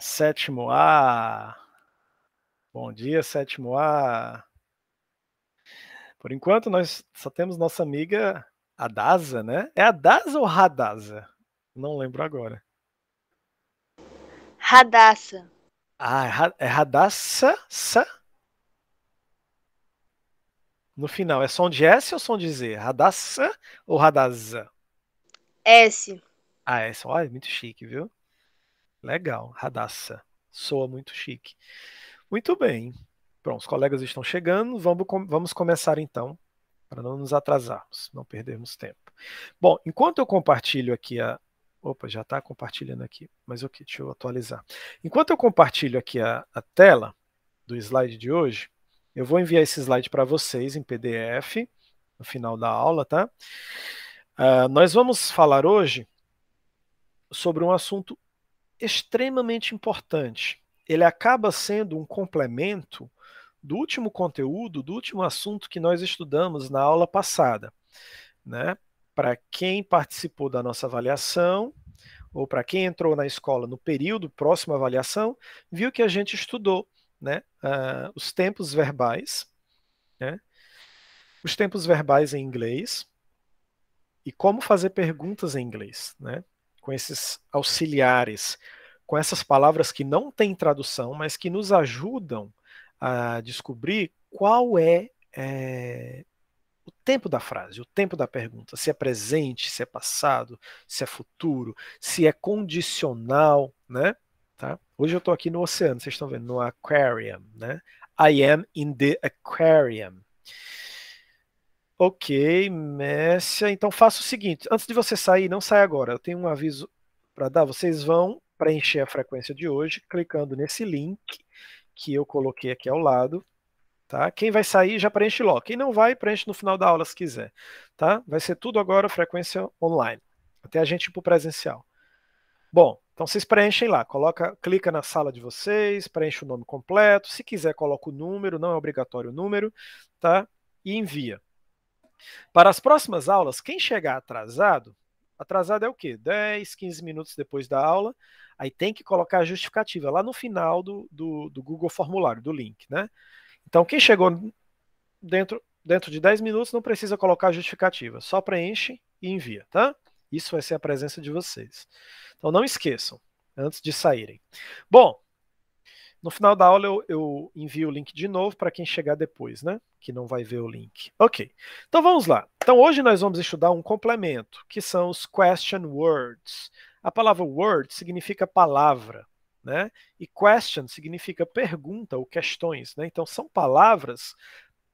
sétimo A. Bom dia, sétimo A. Por enquanto, nós só temos nossa amiga Adasa, né? É Adasa ou Radasa? Não lembro agora. Radassa. Ah, é, é Radassa? No final, é som de S ou som de Z? Radassa ou Radasa? S. Ah, S. Olha, muito chique, viu? Legal, Radassa. Soa muito chique. Muito bem. Pronto, os colegas estão chegando. Vamos, vamos começar então, para não nos atrasarmos, não perdermos tempo. Bom, enquanto eu compartilho aqui a. Opa, já está compartilhando aqui, mas ok, deixa eu atualizar. Enquanto eu compartilho aqui a, a tela do slide de hoje, eu vou enviar esse slide para vocês em PDF no final da aula, tá? Uh, nós vamos falar hoje sobre um assunto extremamente importante. Ele acaba sendo um complemento do último conteúdo, do último assunto que nós estudamos na aula passada. Né? Para quem participou da nossa avaliação, ou para quem entrou na escola no período próximo à avaliação, viu que a gente estudou né, uh, os tempos verbais, né, os tempos verbais em inglês e como fazer perguntas em inglês. Né? com esses auxiliares, com essas palavras que não têm tradução, mas que nos ajudam a descobrir qual é, é o tempo da frase, o tempo da pergunta, se é presente, se é passado, se é futuro, se é condicional, né? Tá? Hoje eu estou aqui no oceano, vocês estão vendo, no aquarium, né? I am in the aquarium. Ok, Messia. Ah, então faça o seguinte: antes de você sair, não saia agora. Eu tenho um aviso para dar. Vocês vão preencher a frequência de hoje clicando nesse link que eu coloquei aqui ao lado. Tá? Quem vai sair já preenche logo. Quem não vai, preenche no final da aula se quiser. Tá? Vai ser tudo agora frequência online. Até a gente ir para o presencial. Bom, então vocês preenchem lá, coloca, clica na sala de vocês, preenche o nome completo, se quiser coloca o número, não é obrigatório o número, tá? E envia. Para as próximas aulas, quem chegar atrasado, atrasado é o quê? 10, 15 minutos depois da aula, aí tem que colocar a justificativa lá no final do, do, do Google Formulário, do link, né? Então, quem chegou dentro, dentro de 10 minutos não precisa colocar a justificativa, só preenche e envia, tá? Isso vai ser a presença de vocês. Então, não esqueçam, antes de saírem. Bom, no final da aula eu, eu envio o link de novo para quem chegar depois, né? Que não vai ver o link. Ok. Então vamos lá. Então hoje nós vamos estudar um complemento, que são os question words. A palavra word significa palavra, né? E question significa pergunta ou questões, né? Então são palavras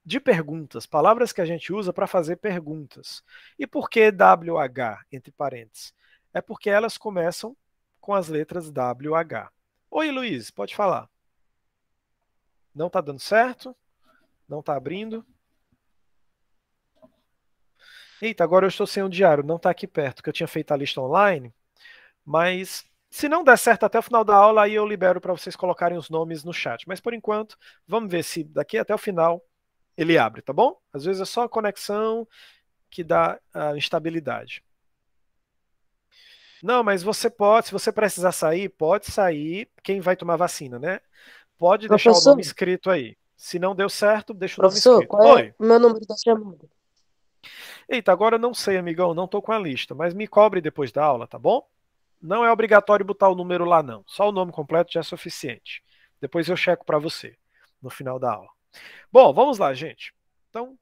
de perguntas, palavras que a gente usa para fazer perguntas. E por que WH entre parênteses? É porque elas começam com as letras WH. Oi, Luiz, pode falar. Não está dando certo. Não está abrindo. Eita, agora eu estou sem o diário, não está aqui perto, que eu tinha feito a lista online. Mas se não der certo até o final da aula, aí eu libero para vocês colocarem os nomes no chat. Mas por enquanto, vamos ver se daqui até o final ele abre, tá bom? Às vezes é só a conexão que dá a instabilidade. Não, mas você pode, se você precisar sair, pode sair quem vai tomar vacina, né? Pode Professor? deixar o nome escrito aí. Se não deu certo, deixa o Professor, nome escrito. Qual é o meu número da chamada? Eita, agora eu não sei, amigão, não estou com a lista, mas me cobre depois da aula, tá bom? Não é obrigatório botar o número lá, não. Só o nome completo já é suficiente. Depois eu checo para você no final da aula. Bom, vamos lá, gente. Então,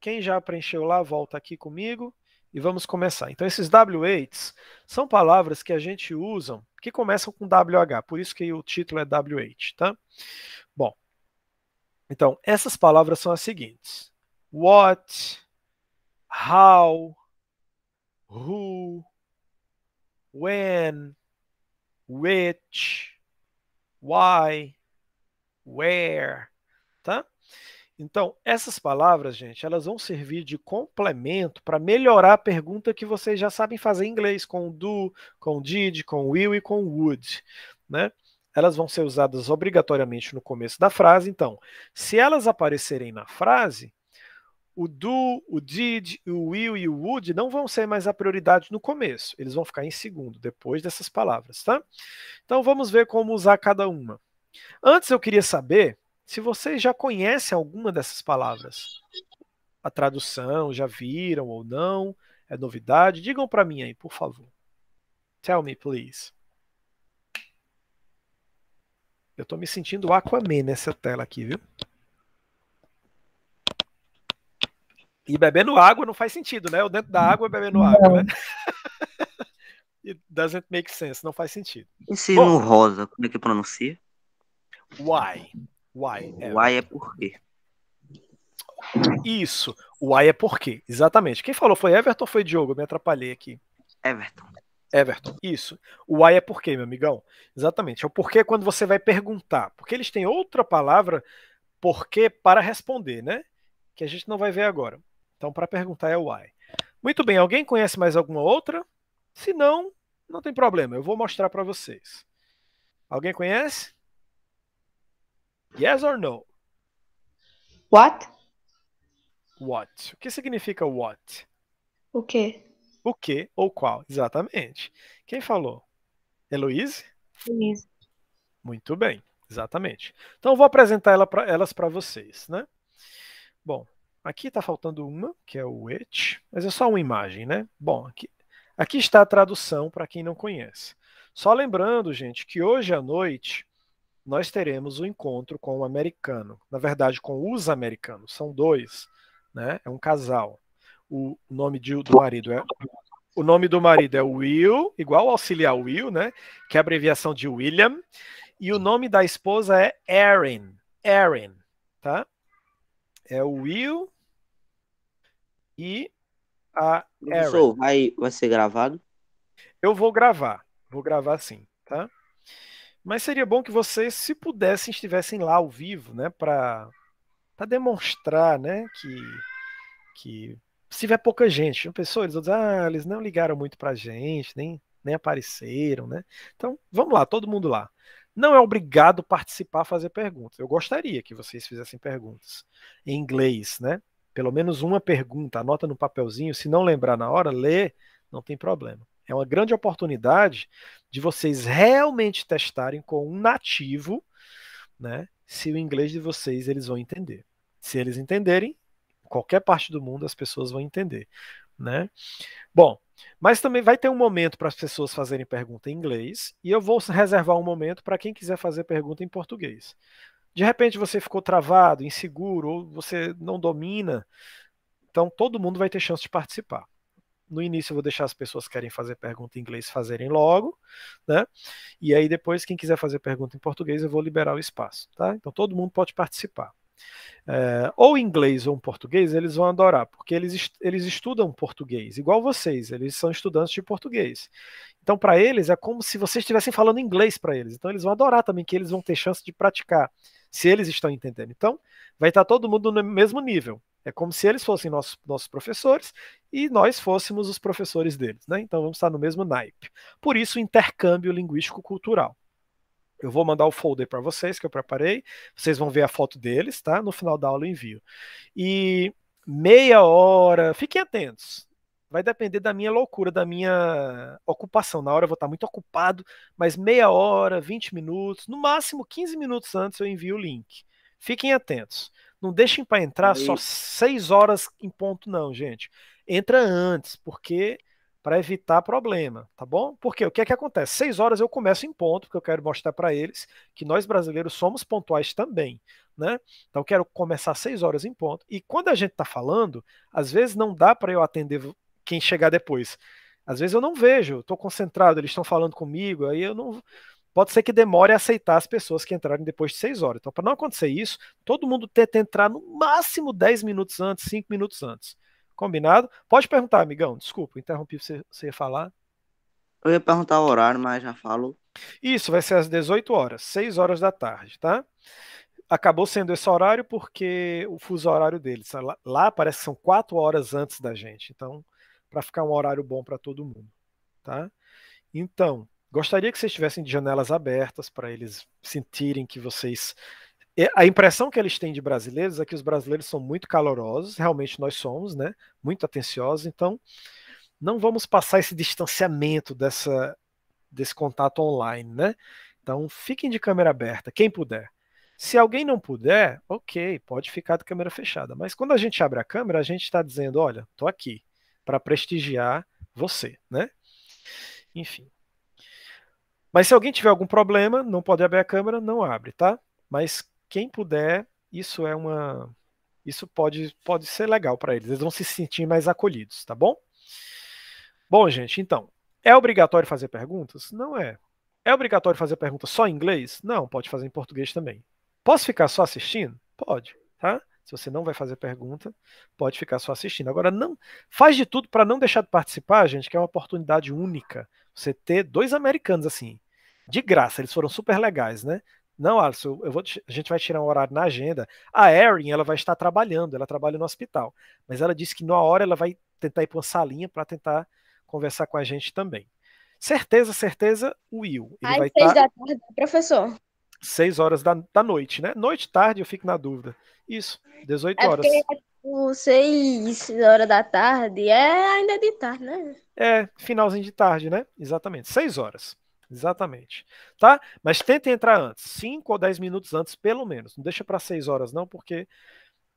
quem já preencheu lá, volta aqui comigo e vamos começar. Então, esses W8s são palavras que a gente usa que começam com WH, por isso que o título é W8, tá? Bom, então, essas palavras são as seguintes: what, how, who, when, which, why, where, tá? Então, essas palavras, gente, elas vão servir de complemento para melhorar a pergunta que vocês já sabem fazer em inglês com do, com did, com will e com would, né? Elas vão ser usadas obrigatoriamente no começo da frase. Então, se elas aparecerem na frase, o do, o did, o will e o would não vão ser mais a prioridade no começo. Eles vão ficar em segundo, depois dessas palavras, tá? Então, vamos ver como usar cada uma. Antes, eu queria saber se vocês já conhecem alguma dessas palavras, a tradução, já viram ou não, é novidade, digam para mim aí, por favor. Tell me, please. Eu tô me sentindo Aquaman nessa tela aqui, viu? E bebendo água não faz sentido, né? Eu dentro da água bebendo não. água, né? It doesn't make sense, não faz sentido. Ensino rosa, como é que pronuncia? Why? Why. É. Why é por quê. Isso. Why é por quê. Exatamente. Quem falou foi Everton ou foi Diogo? Eu me atrapalhei aqui. Everton. Everton, isso. O why é por quê, meu amigão? Exatamente. É o porquê quando você vai perguntar. Porque eles têm outra palavra porquê para responder, né? Que a gente não vai ver agora. Então, para perguntar é o why. Muito bem, alguém conhece mais alguma outra? Se não, não tem problema, eu vou mostrar para vocês. Alguém conhece? Yes or no? What? What? O que significa what? O que? O que ou qual? Exatamente. Quem falou? Heloise? Heloise. Muito bem, exatamente. Então vou apresentar ela pra, elas para vocês, né? Bom, aqui está faltando uma, que é o which, mas é só uma imagem, né? Bom, aqui, aqui está a tradução para quem não conhece. Só lembrando, gente, que hoje à noite nós teremos o um encontro com o um americano. Na verdade, com os americanos, são dois, né? É um casal. O nome de, do marido é o nome do marido é Will, igual auxiliar Will, né? Que é a abreviação de William. E o nome da esposa é Erin. Erin, tá? É o Will e a Erin. Vai, vai ser gravado? Eu vou gravar. Vou gravar sim. Mas seria bom que vocês, se pudessem, estivessem lá ao vivo, né, para demonstrar, né, que, que se tiver pouca gente, pessoas, eles vão dizer, ah, eles não ligaram muito para gente, nem, nem apareceram, né? Então, vamos lá, todo mundo lá. Não é obrigado participar, a fazer perguntas. Eu gostaria que vocês fizessem perguntas em inglês, né? Pelo menos uma pergunta, anota no papelzinho, se não lembrar na hora, lê, não tem problema. É uma grande oportunidade de vocês realmente testarem com um nativo, né? Se o inglês de vocês eles vão entender. Se eles entenderem, qualquer parte do mundo as pessoas vão entender, né? Bom, mas também vai ter um momento para as pessoas fazerem pergunta em inglês e eu vou reservar um momento para quem quiser fazer pergunta em português. De repente você ficou travado, inseguro, ou você não domina, então todo mundo vai ter chance de participar no início eu vou deixar as pessoas que querem fazer pergunta em inglês fazerem logo, né? E aí depois quem quiser fazer pergunta em português eu vou liberar o espaço, tá? Então todo mundo pode participar. É, ou inglês ou português, eles vão adorar, porque eles, eles estudam português, igual vocês, eles são estudantes de português. Então, para eles, é como se vocês estivessem falando inglês para eles. Então, eles vão adorar também, que eles vão ter chance de praticar, se eles estão entendendo. Então, vai estar tá todo mundo no mesmo nível. É como se eles fossem nossos, nossos professores e nós fôssemos os professores deles. Né? Então, vamos estar no mesmo naipe. Por isso, intercâmbio linguístico-cultural. Eu vou mandar o folder para vocês que eu preparei. Vocês vão ver a foto deles, tá? No final da aula eu envio. E meia hora, fiquem atentos. Vai depender da minha loucura, da minha ocupação. Na hora eu vou estar muito ocupado, mas meia hora, 20 minutos, no máximo 15 minutos antes eu envio o link. Fiquem atentos. Não deixem para entrar só 6 horas em ponto, não, gente. Entra antes, porque para evitar problema, tá bom? Porque o que é que acontece? Seis horas eu começo em ponto, porque eu quero mostrar para eles que nós brasileiros somos pontuais também, né? Então eu quero começar seis horas em ponto. E quando a gente está falando, às vezes não dá para eu atender quem chegar depois. Às vezes eu não vejo, estou concentrado, eles estão falando comigo, aí eu não. Pode ser que demore a aceitar as pessoas que entrarem depois de seis horas. Então, para não acontecer isso, todo mundo tenta entrar no máximo 10 minutos antes, 5 minutos antes. Combinado? Pode perguntar, amigão. Desculpa, interrompi você, você falar. Eu ia perguntar o horário, mas já falo. Isso, vai ser às 18 horas, 6 horas da tarde, tá? Acabou sendo esse horário porque o fuso horário deles. Lá, lá parece que são 4 horas antes da gente. Então, para ficar um horário bom para todo mundo, tá? Então, gostaria que vocês tivessem de janelas abertas para eles sentirem que vocês é, a impressão que eles têm de brasileiros é que os brasileiros são muito calorosos, realmente nós somos, né? Muito atenciosos, então não vamos passar esse distanciamento dessa, desse contato online, né? Então fiquem de câmera aberta, quem puder. Se alguém não puder, ok, pode ficar de câmera fechada. Mas quando a gente abre a câmera, a gente está dizendo, olha, estou aqui para prestigiar você, né? Enfim. Mas se alguém tiver algum problema, não pode abrir a câmera, não abre, tá? Mas quem puder, isso é uma. Isso pode, pode ser legal para eles. Eles vão se sentir mais acolhidos, tá bom? Bom, gente, então, é obrigatório fazer perguntas? Não é. É obrigatório fazer perguntas só em inglês? Não, pode fazer em português também. Posso ficar só assistindo? Pode, tá? Se você não vai fazer pergunta, pode ficar só assistindo. Agora, não faz de tudo para não deixar de participar, gente, que é uma oportunidade única. Você ter dois americanos assim, de graça, eles foram super legais, né? Não, Alisson, eu vou, a gente vai tirar um horário na agenda. A Erin, ela vai estar trabalhando, ela trabalha no hospital. Mas ela disse que na hora ela vai tentar ir para uma salinha para tentar conversar com a gente também. Certeza, certeza, o Will. Ele Às vai seis tá da tarde, professor. Seis horas da, da noite, né? Noite, tarde, eu fico na dúvida. Isso, 18 é horas. Tipo, seis horas da tarde é ainda de tarde, né? É, finalzinho de tarde, né? Exatamente, seis horas. Exatamente. Tá? Mas tentem entrar antes, 5 ou 10 minutos antes, pelo menos. Não deixa para 6 horas, não, porque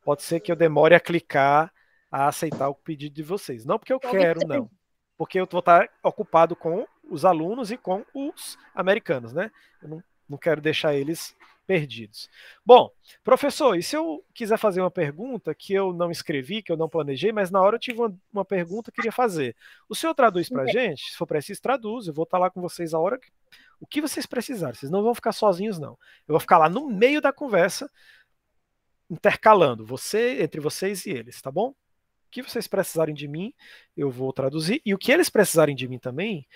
pode ser que eu demore a clicar, a aceitar o pedido de vocês. Não porque eu quero, não. Porque eu vou estar ocupado com os alunos e com os americanos, né? Eu não, não quero deixar eles perdidos. Bom, professor, e se eu quiser fazer uma pergunta que eu não escrevi, que eu não planejei, mas na hora eu tive uma, uma pergunta que queria fazer. O senhor traduz para a gente? Se for preciso, traduz. Eu vou estar lá com vocês a hora que. O que vocês precisarem. Vocês não vão ficar sozinhos, não. Eu vou ficar lá no meio da conversa, intercalando você entre vocês e eles, tá bom? O que vocês precisarem de mim, eu vou traduzir. E o que eles precisarem de mim também,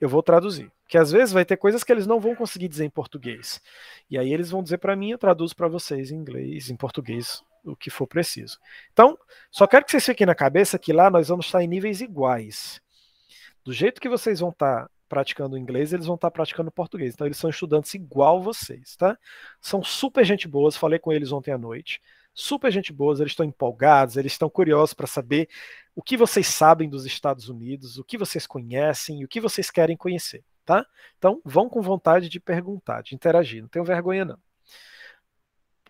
eu vou traduzir que às vezes vai ter coisas que eles não vão conseguir dizer em português. E aí eles vão dizer para mim, eu traduzo para vocês em inglês, em português, o que for preciso. Então, só quero que vocês fiquem na cabeça que lá nós vamos estar em níveis iguais. Do jeito que vocês vão estar praticando inglês, eles vão estar praticando português. Então, eles são estudantes igual vocês, tá? São super gente boas, falei com eles ontem à noite. Super gente boas, eles estão empolgados, eles estão curiosos para saber o que vocês sabem dos Estados Unidos, o que vocês conhecem e o que vocês querem conhecer tá? Então, vão com vontade de perguntar, de interagir, não tenho vergonha não.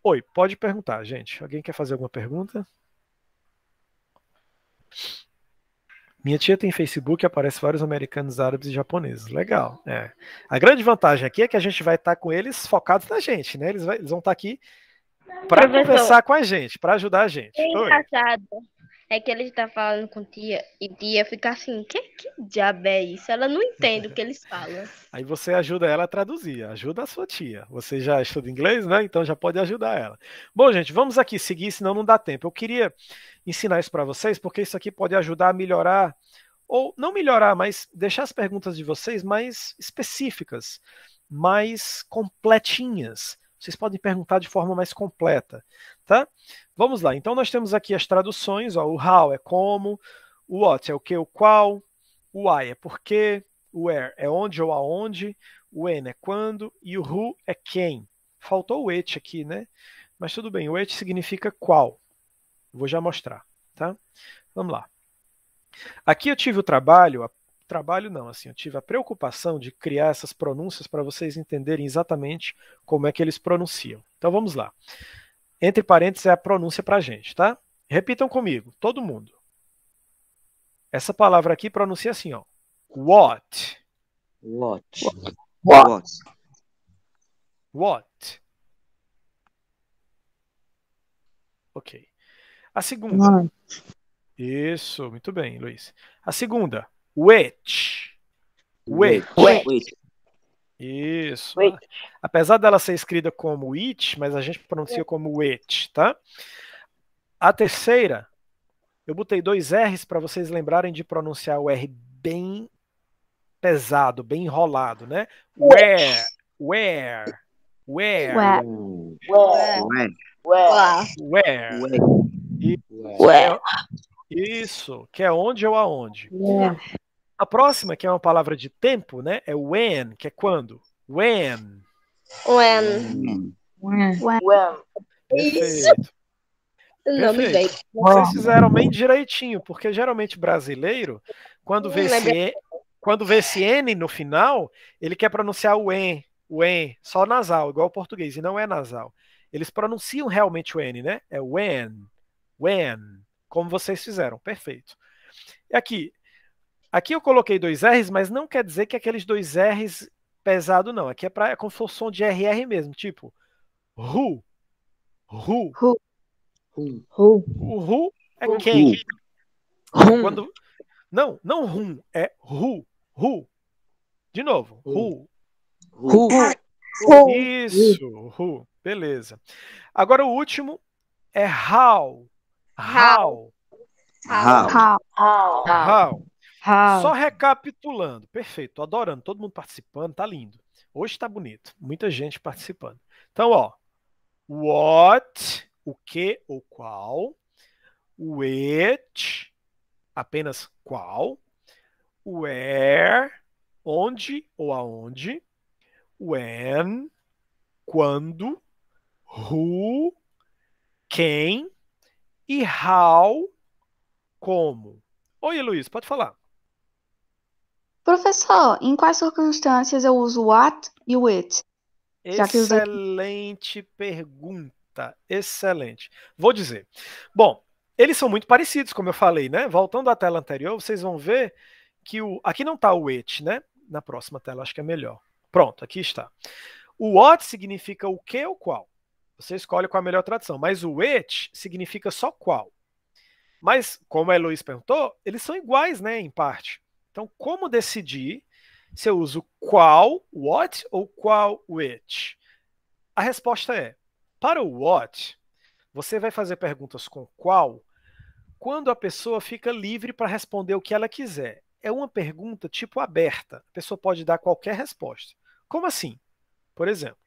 Oi, pode perguntar, gente. Alguém quer fazer alguma pergunta? Minha tia tem Facebook e aparece vários americanos, árabes e japoneses. Legal. É. A grande vantagem aqui é que a gente vai estar com eles focados na gente, né? Eles, vai, eles vão estar aqui para conversar com a gente, para ajudar a gente. É engraçado. Oi. É que ele tá falando com tia e tia fica assim, que, que diabo é isso? Ela não entende o que eles falam. Aí você ajuda ela a traduzir, ajuda a sua tia. Você já estuda inglês, né? Então já pode ajudar ela. Bom, gente, vamos aqui seguir, senão não dá tempo. Eu queria ensinar isso para vocês, porque isso aqui pode ajudar a melhorar, ou não melhorar, mas deixar as perguntas de vocês mais específicas, mais completinhas vocês podem perguntar de forma mais completa tá? Vamos lá, então nós temos aqui as traduções, ó, o how é como, o what é o que, o qual, o why é porquê, o where é onde ou aonde, o when é quando e o who é quem. Faltou o it aqui, né? Mas tudo bem, o it significa qual. Vou já mostrar, tá? Vamos lá. Aqui eu tive o trabalho, a, trabalho não, assim, eu tive a preocupação de criar essas pronúncias para vocês entenderem exatamente como é que eles pronunciam. Então vamos lá. Entre parênteses é a pronúncia para a gente, tá? Repitam comigo, todo mundo. Essa palavra aqui pronuncia assim, ó. What? What? What? What? What? Ok. A segunda. What? Isso, muito bem, Luiz. A segunda, which. Which. which. Isso. Wait. Apesar dela ser escrita como it, mas a gente pronuncia é. como it, tá? A terceira, eu botei dois R's para vocês lembrarem de pronunciar o R bem pesado, bem enrolado, né? Where, where, where, where, where, where. where. where. where. Isso, que é onde ou aonde. Yeah. A próxima, que é uma palavra de tempo, né? É when, que é quando. When. When. When. when. Isso. Não me veio. Vocês fizeram bem direitinho, porque geralmente brasileiro, quando vê, hum, esse, é quando vê esse N no final, ele quer pronunciar o en, o en, só nasal, igual ao português, e não é nasal. Eles pronunciam realmente o N, né? É when, when, como vocês fizeram, perfeito. E aqui, Aqui eu coloquei dois R's, mas não quer dizer que aqueles dois R's pesado, não. Aqui é, pra, é como se fosse som de RR mesmo, tipo Ru. Ru. Ru. Ru. O Ru é quem? Rum. Quando... Não, não rum, é ru, ru. De novo, ru. Ru. Isso, ru. Beleza. Agora o último é how. How. How. How. how. how. how. Só recapitulando, perfeito, tô adorando, todo mundo participando, tá lindo. Hoje tá bonito, muita gente participando. Então, ó, what, o que ou qual, which, apenas qual, where, onde ou aonde, when, quando, who, quem e how, como. Oi, Luiz, pode falar. Professor, em quais circunstâncias eu uso what e o it? Excelente pergunta. Excelente. Vou dizer. Bom, eles são muito parecidos, como eu falei, né? Voltando à tela anterior, vocês vão ver que o. Aqui não está o it, né? Na próxima tela, acho que é melhor. Pronto, aqui está. O what significa o que ou qual. Você escolhe qual é a melhor tradução, mas o it significa só qual. Mas, como a Heloísa perguntou, eles são iguais, né, em parte. Então, como decidir se eu uso qual what ou qual which? A resposta é: para o what, você vai fazer perguntas com qual quando a pessoa fica livre para responder o que ela quiser. É uma pergunta tipo aberta. A pessoa pode dar qualquer resposta. Como assim? Por exemplo,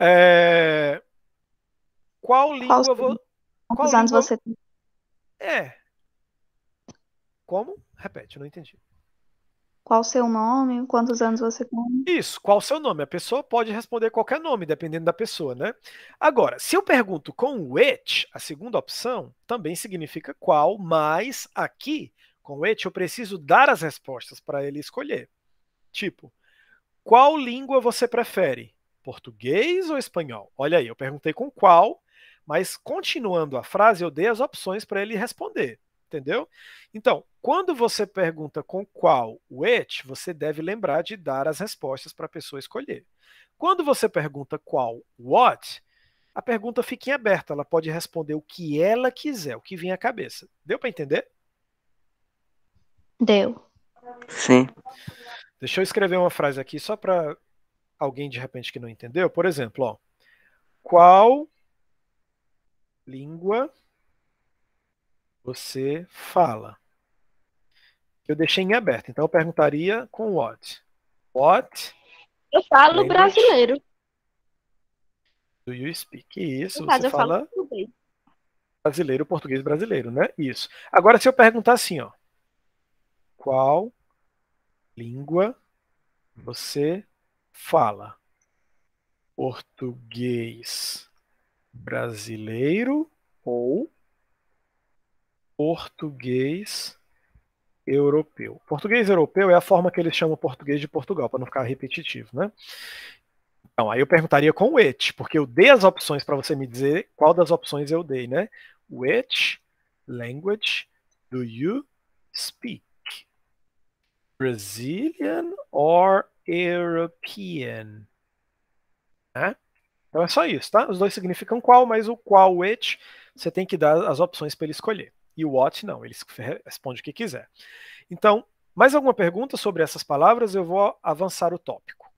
é... qual língua. vou Quantos anos você tem? É, como? Repete, não entendi. Qual o seu nome? Quantos anos você tem? Isso, qual o seu nome? A pessoa pode responder qualquer nome, dependendo da pessoa, né? Agora, se eu pergunto com which, a segunda opção também significa qual, mas aqui, com which, eu preciso dar as respostas para ele escolher. Tipo, qual língua você prefere? Português ou espanhol? Olha aí, eu perguntei com qual, mas continuando a frase, eu dei as opções para ele responder entendeu? Então, quando você pergunta com qual o você deve lembrar de dar as respostas para a pessoa escolher. Quando você pergunta qual what, a pergunta fica em aberto, ela pode responder o que ela quiser, o que vem à cabeça. Deu para entender? Deu. Sim. Deixa eu escrever uma frase aqui só para alguém de repente que não entendeu. Por exemplo, ó, qual língua você fala. Eu deixei em aberto, então eu perguntaria com what. What? Eu falo English? brasileiro. Do you speak? Isso, no você caso, fala. português. Brasileiro, português brasileiro, né? Isso. Agora, se eu perguntar assim, ó. Qual língua você fala? Português brasileiro ou português europeu. Português europeu é a forma que eles chamam o português de Portugal, para não ficar repetitivo, né? Então, aí eu perguntaria com o it, porque eu dei as opções para você me dizer qual das opções eu dei, né? Which language do you speak? Brazilian or European? Né? Então é só isso, tá? Os dois significam qual, mas o qual, which, você tem que dar as opções para ele escolher. E o what não, ele responde o que quiser. Então, mais alguma pergunta sobre essas palavras? Eu vou avançar o tópico.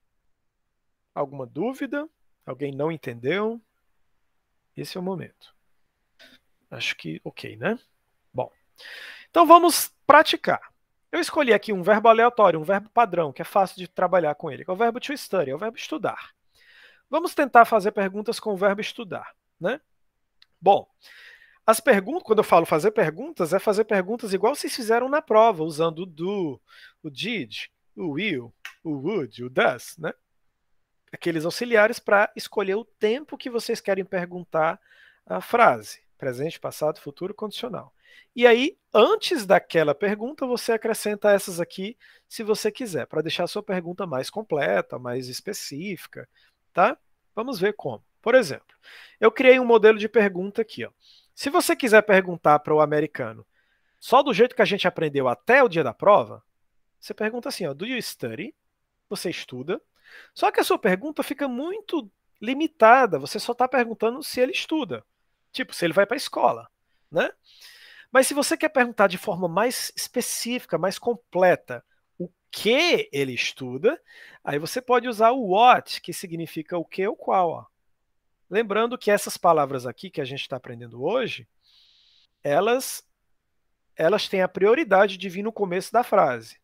Alguma dúvida? Alguém não entendeu? Esse é o momento. Acho que ok, né? Bom, então vamos praticar. Eu escolhi aqui um verbo aleatório, um verbo padrão, que é fácil de trabalhar com ele, que é o verbo to study, é o verbo estudar. Vamos tentar fazer perguntas com o verbo estudar, né? Bom, as perguntas, quando eu falo fazer perguntas, é fazer perguntas igual vocês fizeram na prova, usando o do, o did, o will, o would, o does, né? Aqueles auxiliares para escolher o tempo que vocês querem perguntar a frase, presente, passado, futuro, condicional. E aí, antes daquela pergunta, você acrescenta essas aqui, se você quiser, para deixar a sua pergunta mais completa, mais específica, tá? Vamos ver como. Por exemplo, eu criei um modelo de pergunta aqui, ó. Se você quiser perguntar para o americano, só do jeito que a gente aprendeu até o dia da prova, você pergunta assim, ó, do you study? Você estuda? Só que a sua pergunta fica muito limitada, você só está perguntando se ele estuda, tipo, se ele vai para a escola, né? Mas se você quer perguntar de forma mais específica, mais completa, o que ele estuda, aí você pode usar o what, que significa o que ou qual, ó. Lembrando que essas palavras aqui que a gente está aprendendo hoje, elas elas têm a prioridade de vir no começo da frase.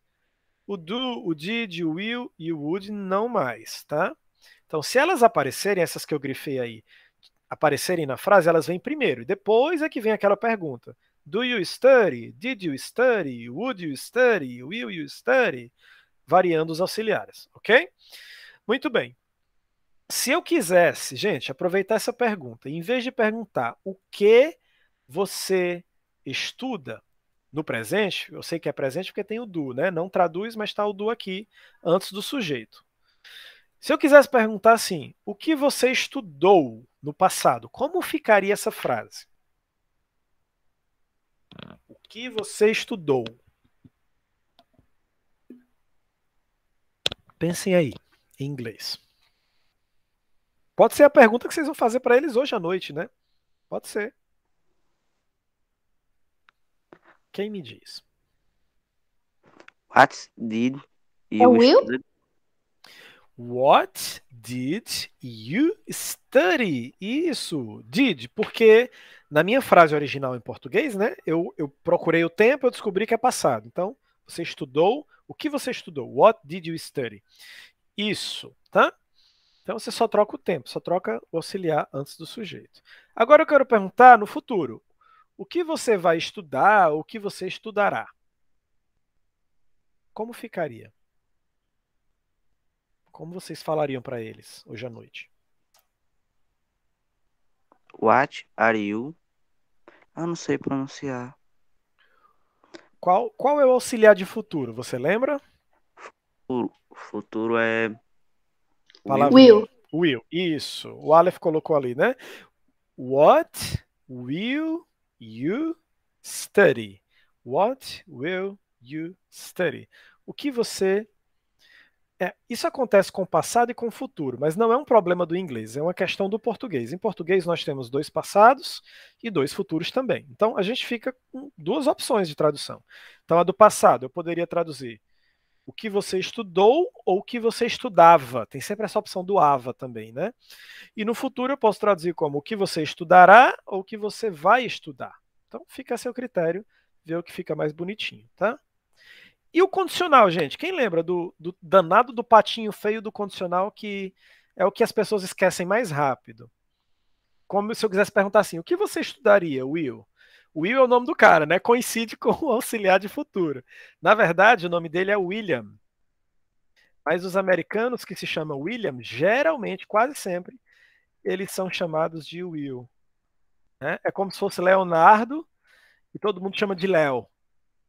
O do, o did, o will e o would não mais, tá? Então, se elas aparecerem, essas que eu grifei aí, aparecerem na frase, elas vêm primeiro. E depois é que vem aquela pergunta. Do you study? Did you study? Would you study? Will you study? Variando os auxiliares, ok? Muito bem se eu quisesse, gente, aproveitar essa pergunta, em vez de perguntar o que você estuda no presente, eu sei que é presente porque tem o do, né? Não traduz, mas está o do aqui antes do sujeito. Se eu quisesse perguntar assim, o que você estudou no passado, como ficaria essa frase? O que você estudou? Pensem aí, em inglês. Pode ser a pergunta que vocês vão fazer para eles hoje à noite, né? Pode ser. Quem me diz? What did you Will? study? What did you study? Isso, did, porque na minha frase original em português, né? Eu, eu procurei o tempo, eu descobri que é passado. Então, você estudou, o que você estudou? What did you study? Isso, tá? Então você só troca o tempo, só troca o auxiliar antes do sujeito. Agora eu quero perguntar no futuro: o que você vai estudar, o que você estudará? Como ficaria? Como vocês falariam para eles hoje à noite? What are you? Eu ah, não sei pronunciar. Qual, qual é o auxiliar de futuro? Você lembra? Futuro, futuro é Palavra. Will. Will, isso. O Aleph colocou ali, né? What will you study? What will you study? O que você. É, isso acontece com o passado e com o futuro, mas não é um problema do inglês, é uma questão do português. Em português, nós temos dois passados e dois futuros também. Então, a gente fica com duas opções de tradução. Então, a do passado, eu poderia traduzir: o que você estudou ou o que você estudava. Tem sempre essa opção do AVA também, né? E no futuro eu posso traduzir como o que você estudará ou o que você vai estudar. Então fica a seu critério, ver o que fica mais bonitinho, tá? E o condicional, gente? Quem lembra do, do danado do patinho feio do condicional que é o que as pessoas esquecem mais rápido? Como se eu quisesse perguntar assim: o que você estudaria, Will? Will é o nome do cara, né? Coincide com o auxiliar de futuro. Na verdade, o nome dele é William. Mas os americanos que se chamam William, geralmente, quase sempre, eles são chamados de Will. Né? É como se fosse Leonardo e todo mundo chama de Léo.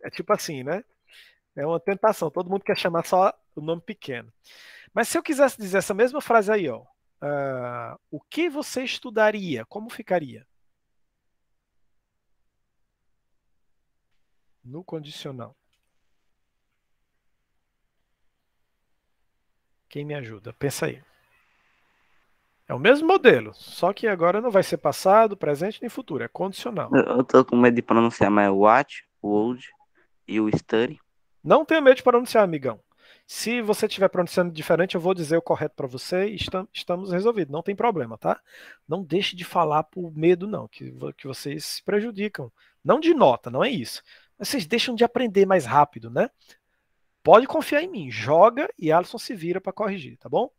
É tipo assim, né? É uma tentação. Todo mundo quer chamar só o nome pequeno. Mas se eu quisesse dizer essa mesma frase aí, ó, uh, o que você estudaria? Como ficaria? no condicional. Quem me ajuda? Pensa aí. É o mesmo modelo, só que agora não vai ser passado, presente nem futuro, é condicional. Eu tô com medo de pronunciar, mas é o what, o old e o study. Não tenha medo de pronunciar, amigão. Se você estiver pronunciando diferente, eu vou dizer o correto para você e estamos resolvidos, não tem problema, tá? Não deixe de falar por medo, não, que vocês se prejudicam. Não de nota, não é isso vocês deixam de aprender mais rápido, né? Pode confiar em mim, joga e Alisson se vira para corrigir, tá bom?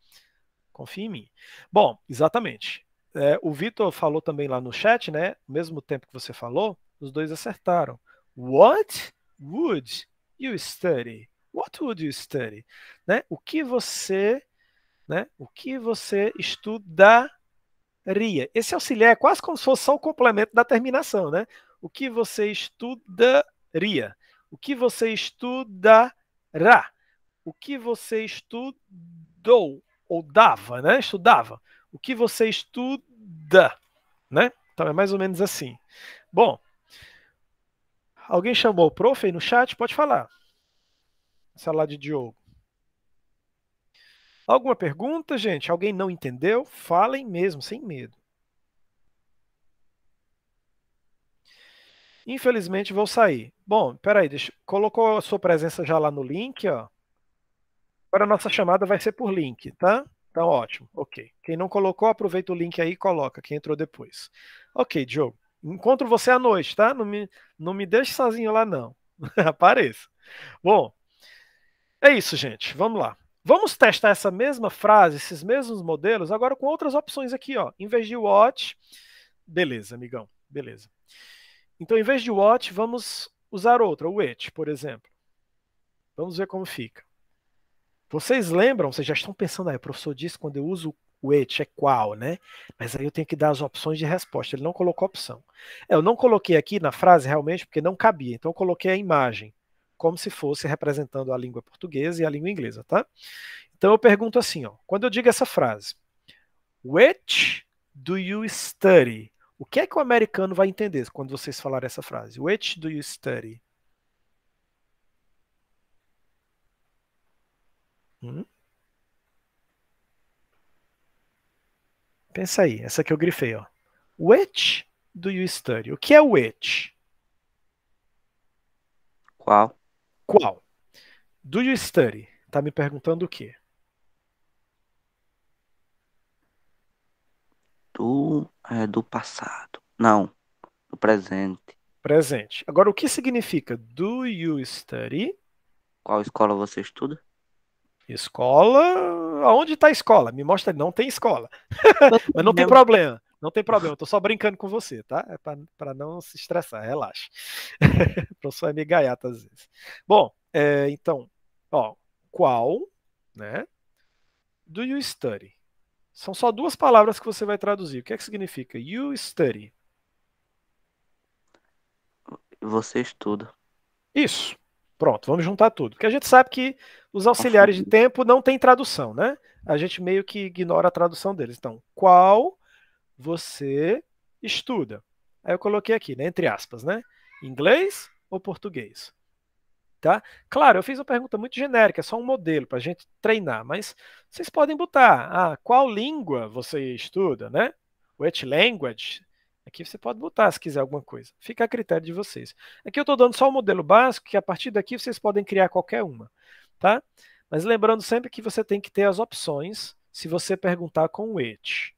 Confia em mim. Bom, exatamente. É, o Vitor falou também lá no chat, né? mesmo tempo que você falou, os dois acertaram. What would you study? What would you study? Né? O que você, né? O que você estudaria? Esse auxiliar é quase como se fosse só o complemento da terminação, né? O que você estuda ria? O que você estudará? O que você estudou ou dava, né? Estudava. O que você estuda, né? Então é mais ou menos assim. Bom, alguém chamou o prof aí no chat? Pode falar. Celular de Diogo. Alguma pergunta, gente? Alguém não entendeu? Falem mesmo, sem medo. Infelizmente vou sair. Bom, peraí, deixa, colocou a sua presença já lá no link, ó. Agora a nossa chamada vai ser por link, tá? Então, ótimo, ok. Quem não colocou, aproveita o link aí e coloca, quem entrou depois. Ok, Diogo. Encontro você à noite, tá? Não me, não me deixe sozinho lá, não. Apareça. Bom, é isso, gente. Vamos lá. Vamos testar essa mesma frase, esses mesmos modelos, agora com outras opções aqui, ó. Em vez de what, beleza, amigão, beleza. Então, em vez de what, vamos usar outra, o it, por exemplo. Vamos ver como fica. Vocês lembram, vocês já estão pensando aí, ah, o professor disse quando eu uso o it é qual, né? Mas aí eu tenho que dar as opções de resposta. Ele não colocou opção. É, eu não coloquei aqui na frase realmente porque não cabia. Então eu coloquei a imagem como se fosse representando a língua portuguesa e a língua inglesa, tá? Então eu pergunto assim, ó, quando eu digo essa frase, which do you study? O que é que o americano vai entender quando vocês falarem essa frase? Which do you study? Hum? Pensa aí, essa que eu grifei, ó. Which do you study? O que é which? Qual? Qual? Do you study? Tá me perguntando o quê? Do é do passado. Não, do presente. Presente. Agora, o que significa do you study? Qual escola você estuda? Escola. Aonde está a escola? Me mostra, não tem escola. Mas não tem problema. Não tem problema, Estou tô só brincando com você, tá? É para não se estressar, relaxa. o professor é meio gaiato às vezes. Bom, é, então, ó, qual, né? Do you study? São só duas palavras que você vai traduzir. O que é que significa? You study. Você estuda. Isso. Pronto, vamos juntar tudo. Porque a gente sabe que os auxiliares de tempo não têm tradução, né? A gente meio que ignora a tradução deles. Então, qual você estuda? Aí eu coloquei aqui, né, entre aspas, né? Inglês ou português? Tá? Claro, eu fiz uma pergunta muito genérica, só um modelo para a gente treinar, mas vocês podem botar ah, qual língua você estuda, né? Which language? Aqui você pode botar se quiser alguma coisa. Fica a critério de vocês. Aqui eu estou dando só o um modelo básico, que a partir daqui vocês podem criar qualquer uma. Tá? Mas lembrando sempre que você tem que ter as opções se você perguntar com which.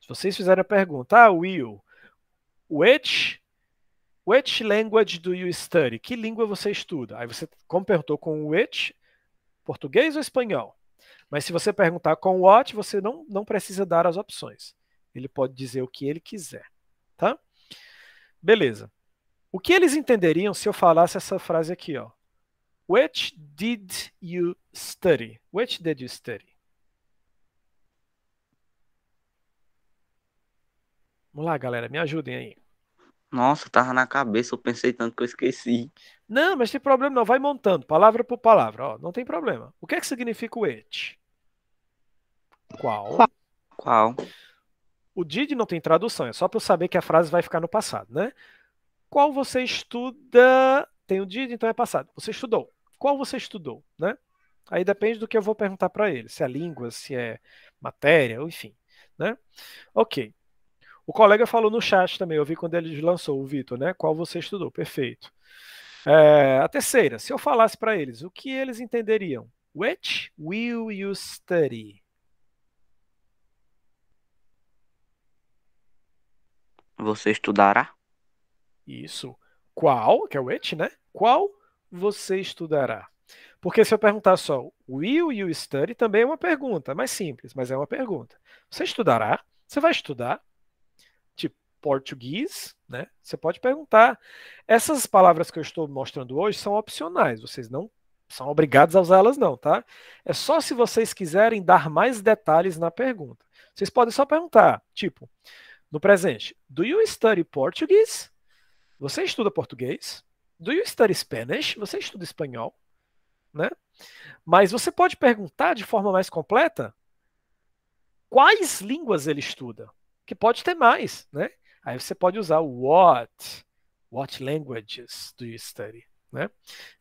Se vocês fizerem a pergunta, ah, will, which Which language do you study? Que língua você estuda? Aí você, como perguntou com which, português ou espanhol? Mas se você perguntar com what, você não, não precisa dar as opções. Ele pode dizer o que ele quiser, tá? Beleza. O que eles entenderiam se eu falasse essa frase aqui, ó? Which did you study? Which did you study? Vamos lá, galera, me ajudem aí. Nossa, tava na cabeça, eu pensei tanto que eu esqueci. Não, mas tem problema não, vai montando, palavra por palavra, ó, não tem problema. O que é que significa o et? Qual? Qual? O did não tem tradução, é só para eu saber que a frase vai ficar no passado, né? Qual você estuda? Tem o did, então é passado. Você estudou. Qual você estudou, né? Aí depende do que eu vou perguntar para ele, se é língua, se é matéria, enfim, né? OK. O colega falou no chat também, eu vi quando ele lançou, o Vitor, né? Qual você estudou? Perfeito. É, a terceira, se eu falasse para eles, o que eles entenderiam? Which will you study? Você estudará? Isso. Qual, que é o which, né? Qual você estudará? Porque se eu perguntar só, will you study, também é uma pergunta, mais simples, mas é uma pergunta. Você estudará? Você vai estudar? português, né? Você pode perguntar. Essas palavras que eu estou mostrando hoje são opcionais, vocês não são obrigados a usá-las não, tá? É só se vocês quiserem dar mais detalhes na pergunta. Vocês podem só perguntar, tipo, no presente, do you study Portuguese? Você estuda português? Do you study Spanish? Você estuda espanhol? Né? Mas você pode perguntar de forma mais completa quais línguas ele estuda, que pode ter mais, né? Aí você pode usar o what, what languages do you study, né?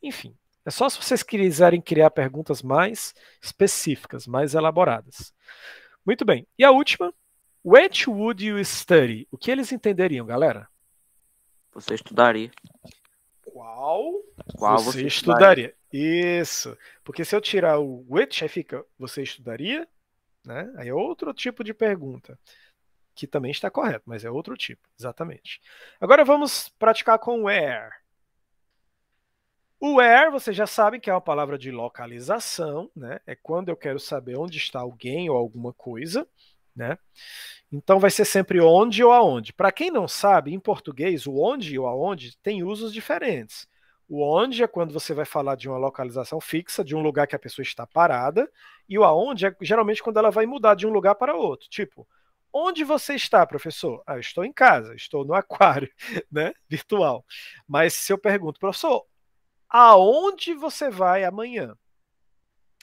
Enfim, é só se vocês quiserem criar perguntas mais específicas, mais elaboradas. Muito bem. E a última, which would you study? O que eles entenderiam, galera? Você estudaria. Qual? Qual você, você estudaria? estudaria? Isso. Porque se eu tirar o which, aí fica você estudaria, né? Aí é outro tipo de pergunta que também está correto, mas é outro tipo, exatamente. Agora vamos praticar com where. O where, vocês já sabem que é uma palavra de localização, né? É quando eu quero saber onde está alguém ou alguma coisa, né? Então vai ser sempre onde ou aonde. Para quem não sabe, em português, o onde ou aonde tem usos diferentes. O onde é quando você vai falar de uma localização fixa, de um lugar que a pessoa está parada, e o aonde é geralmente quando ela vai mudar de um lugar para outro. Tipo, Onde você está, professor? Ah, eu estou em casa, estou no aquário, né? Virtual. Mas se eu pergunto, professor, aonde você vai amanhã?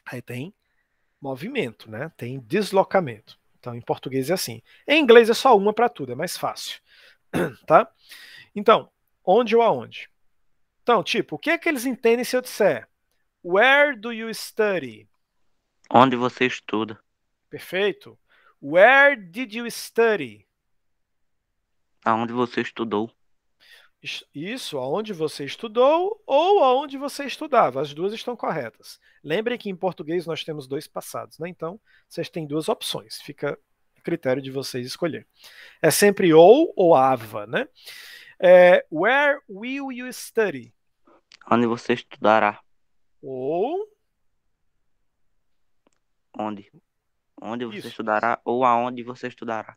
Aí tem movimento, né? Tem deslocamento. Então, em português é assim. Em inglês é só uma para tudo, é mais fácil, tá? Então, onde ou aonde? Então, tipo, o que é que eles entendem se eu disser Where do you study? Onde você estuda. Perfeito. Where did you study? Aonde você estudou? Isso, aonde você estudou ou aonde você estudava. As duas estão corretas. Lembrem que em português nós temos dois passados, né? Então, vocês têm duas opções. Fica a critério de vocês escolher. É sempre ou ou ava, né? É, where will you study? Onde você estudará. Ou. Onde? Onde você Isso. estudará ou aonde você estudará.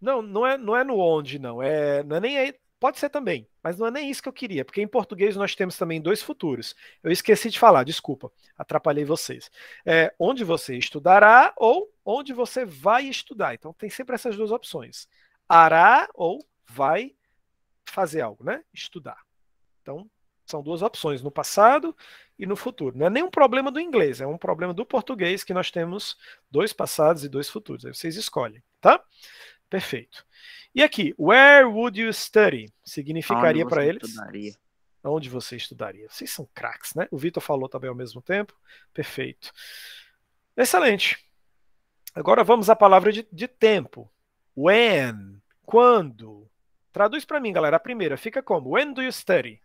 Não, não é, não é no onde, não. É, não é nem aí. Pode ser também, mas não é nem isso que eu queria, porque em português nós temos também dois futuros. Eu esqueci de falar, desculpa, atrapalhei vocês. É, onde você estudará ou onde você vai estudar. Então tem sempre essas duas opções. Ará ou vai fazer algo, né? Estudar. Então, são duas opções, no passado e no futuro. Não é nenhum problema do inglês, é um problema do português que nós temos dois passados e dois futuros. Aí vocês escolhem, tá? Perfeito. E aqui, where would you study? Significaria para eles. Estudaria. Onde você estudaria? Vocês são craques, né? O Vitor falou também ao mesmo tempo. Perfeito. Excelente. Agora vamos à palavra de, de tempo. When? Quando? Traduz para mim, galera. A primeira fica como? When do you study?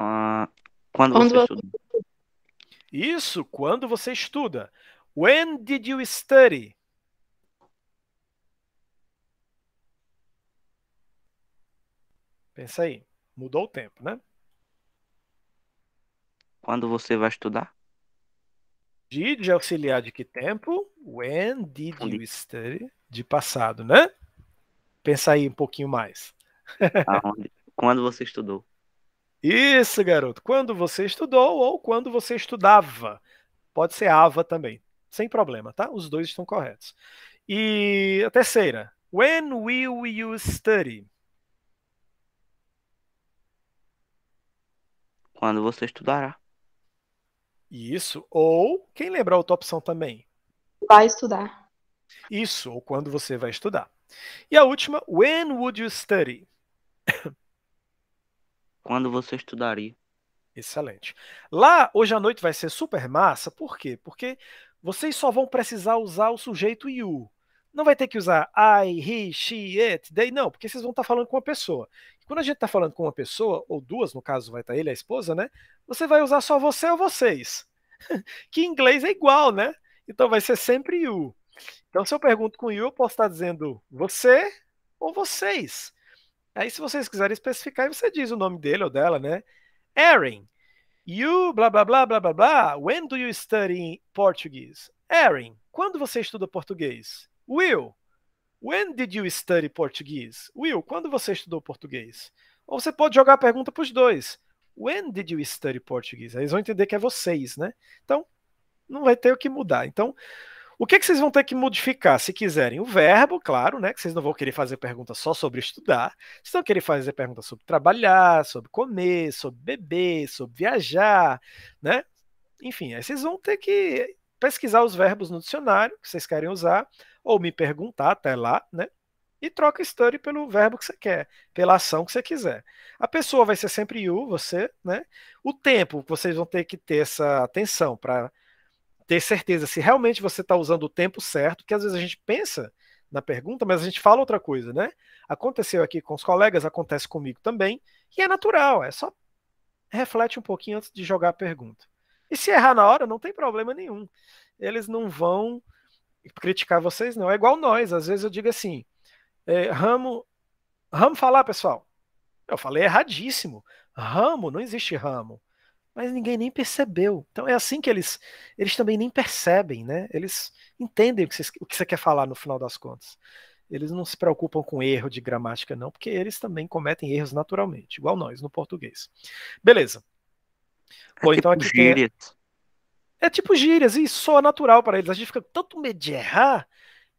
Ah, quando, quando, você estuda? Isso, quando você estuda. When did you study? Pensa aí, mudou o tempo, né? Quando você vai estudar? Did de auxiliar de que tempo? When did you study? De passado, né? Pensa aí um pouquinho mais. Aonde? Quando você estudou? Isso, garoto. Quando você estudou ou quando você estudava. Pode ser AVA também. Sem problema, tá? Os dois estão corretos. E a terceira. When will you study? Quando você estudará. Isso. Ou, quem lembrar outra opção também? Vai estudar. Isso, ou quando você vai estudar. E a última, when would you study? quando você estudaria? Excelente. Lá, hoje à noite vai ser super massa, por quê? Porque vocês só vão precisar usar o sujeito you. Não vai ter que usar I, he, she, it, they, não, porque vocês vão estar falando com uma pessoa. quando a gente está falando com uma pessoa, ou duas, no caso vai estar tá ele, e a esposa, né? Você vai usar só você ou vocês. que em inglês é igual, né? Então vai ser sempre you. Então, se eu pergunto com you, eu posso estar dizendo você ou vocês. Aí, se vocês quiserem especificar, você diz o nome dele ou dela, né? Erin, you blá blá blá blá blá blá. When do you study Portuguese? Erin, quando você estuda português? Will, when did you study Portuguese? Will, quando você estudou português? Ou você pode jogar a pergunta para os dois. When did you study Portuguese? Aí eles vão entender que é vocês, né? Então, não vai ter o que mudar. Então, o que, é que vocês vão ter que modificar, se quiserem? O verbo, claro, né? Que vocês não vão querer fazer pergunta só sobre estudar. Vocês vão querer fazer pergunta sobre trabalhar, sobre comer, sobre beber, sobre viajar, né? Enfim, aí vocês vão ter que pesquisar os verbos no dicionário que vocês querem usar, ou me perguntar até lá, né? E troca story pelo verbo que você quer, pela ação que você quiser. A pessoa vai ser sempre you, você, né? O tempo, vocês vão ter que ter essa atenção para ter certeza se realmente você está usando o tempo certo, que às vezes a gente pensa na pergunta, mas a gente fala outra coisa, né? Aconteceu aqui com os colegas, acontece comigo também, e é natural, é só reflete um pouquinho antes de jogar a pergunta. E se errar na hora, não tem problema nenhum. Eles não vão criticar vocês, não. É igual nós, às vezes eu digo assim, é, ramo, ramo falar, pessoal. Eu falei erradíssimo. Ramo, não existe ramo mas ninguém nem percebeu. Então é assim que eles, eles também nem percebem, né? Eles entendem o que, você, o que você quer falar no final das contas. Eles não se preocupam com erro de gramática, não, porque eles também cometem erros naturalmente, igual nós no português. Beleza. É Bom, é então tipo aqui gírias. É tipo gírias, e soa natural para eles. A gente fica tanto medo de errar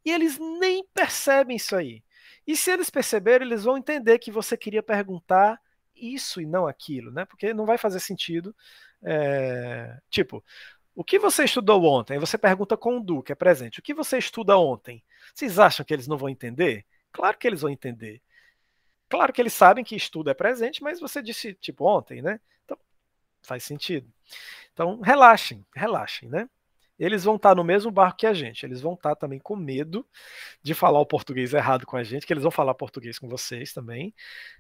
e eles nem percebem isso aí. E se eles perceberem, eles vão entender que você queria perguntar isso e não aquilo, né? Porque não vai fazer sentido. É, tipo, o que você estudou ontem? Você pergunta com o Du, que é presente. O que você estuda ontem? Vocês acham que eles não vão entender? Claro que eles vão entender. Claro que eles sabem que estudo é presente, mas você disse, tipo, ontem, né? Então, faz sentido. Então, relaxem, relaxem, né? Eles vão estar no mesmo barco que a gente. Eles vão estar também com medo de falar o português errado com a gente, que eles vão falar português com vocês também,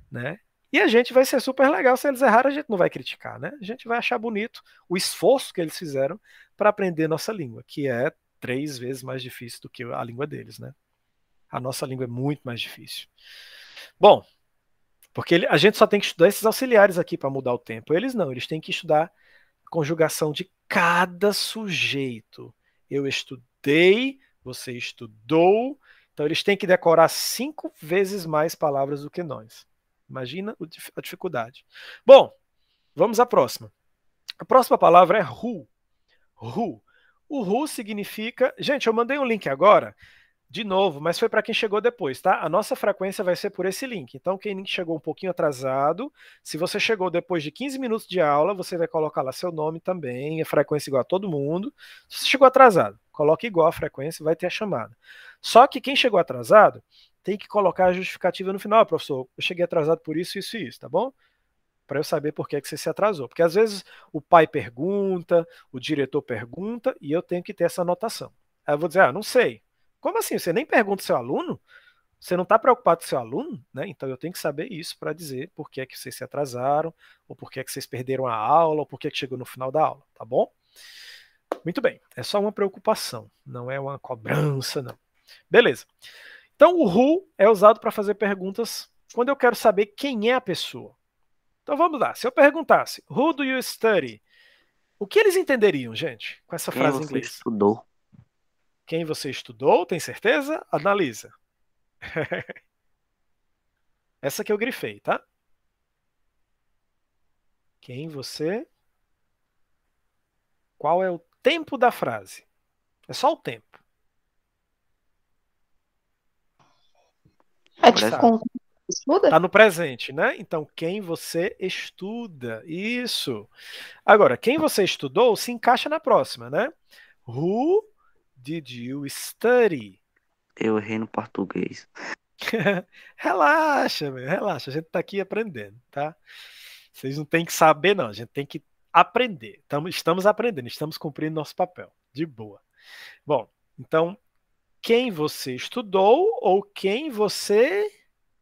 né? E a gente vai ser super legal se eles errarem, a gente não vai criticar, né? A gente vai achar bonito o esforço que eles fizeram para aprender nossa língua, que é três vezes mais difícil do que a língua deles, né? A nossa língua é muito mais difícil. Bom, porque ele, a gente só tem que estudar esses auxiliares aqui para mudar o tempo. Eles não, eles têm que estudar a conjugação de cada sujeito. Eu estudei, você estudou. Então eles têm que decorar cinco vezes mais palavras do que nós. Imagina a dificuldade. Bom, vamos à próxima. A próxima palavra é ru. Ru. O ru significa. Gente, eu mandei um link agora, de novo, mas foi para quem chegou depois, tá? A nossa frequência vai ser por esse link. Então, quem chegou um pouquinho atrasado, se você chegou depois de 15 minutos de aula, você vai colocar lá seu nome também, a frequência igual a todo mundo. Se você chegou atrasado, coloque igual a frequência, vai ter a chamada. Só que quem chegou atrasado, tem que colocar a justificativa no final, professor. Eu cheguei atrasado por isso, isso e isso, tá bom? Para eu saber por que, é que você se atrasou. Porque às vezes o pai pergunta, o diretor pergunta, e eu tenho que ter essa anotação. Aí eu vou dizer, ah, não sei. Como assim? Você nem pergunta o seu aluno? Você não está preocupado com o seu aluno, né? Então eu tenho que saber isso para dizer por que é que vocês se atrasaram, ou por que é que vocês perderam a aula, ou por que, é que chegou no final da aula, tá bom? Muito bem, é só uma preocupação, não é uma cobrança, não. Beleza. Então, o who é usado para fazer perguntas quando eu quero saber quem é a pessoa. Então, vamos lá. Se eu perguntasse, who do you study? O que eles entenderiam, gente, com essa quem frase em inglês? Quem você estudou? Quem você estudou, tem certeza? Analisa. essa que eu grifei, tá? Quem você. Qual é o tempo da frase? É só o tempo. É tipo, com... estuda? Tá no presente, né? Então, quem você estuda. Isso. Agora, quem você estudou se encaixa na próxima, né? Who did you study? Eu errei no português. relaxa, meu, relaxa. A gente tá aqui aprendendo, tá? Vocês não tem que saber, não. A gente tem que aprender. Tamo, estamos aprendendo, estamos cumprindo nosso papel. De boa. Bom, então, quem você estudou ou quem você.